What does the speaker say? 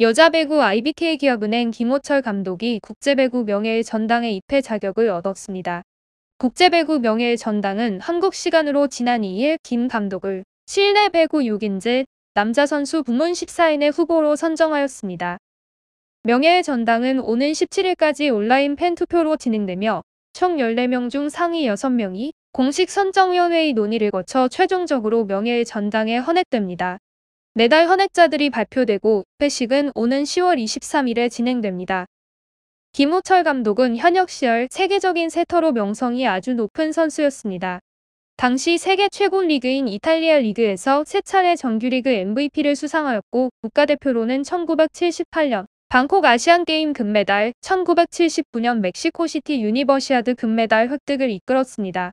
여자 배구 IBK 기업은행 김호철 감독이 국제배구 명예의 전당에 입회 자격을 얻었습니다. 국제배구 명예의 전당은 한국 시간으로 지난 2일 김 감독을 실내 배구 6인제 남자 선수 부문 14인의 후보로 선정하였습니다. 명예의 전당은 오는 17일까지 온라인 팬투표로 진행되며 총 14명 중 상위 6명이 공식 선정위원회의 논의를 거쳐 최종적으로 명예의 전당에 헌액됩니다. 매달 현액자들이 발표되고 회식은 오는 10월 23일에 진행됩니다. 김호철 감독은 현역 시절 세계적인 세터로 명성이 아주 높은 선수였습니다. 당시 세계 최고 리그인 이탈리아 리그에서 세 차례 정규리그 MVP를 수상하였고 국가대표로는 1978년 방콕 아시안게임 금메달, 1979년 멕시코시티 유니버시아드 금메달 획득을 이끌었습니다.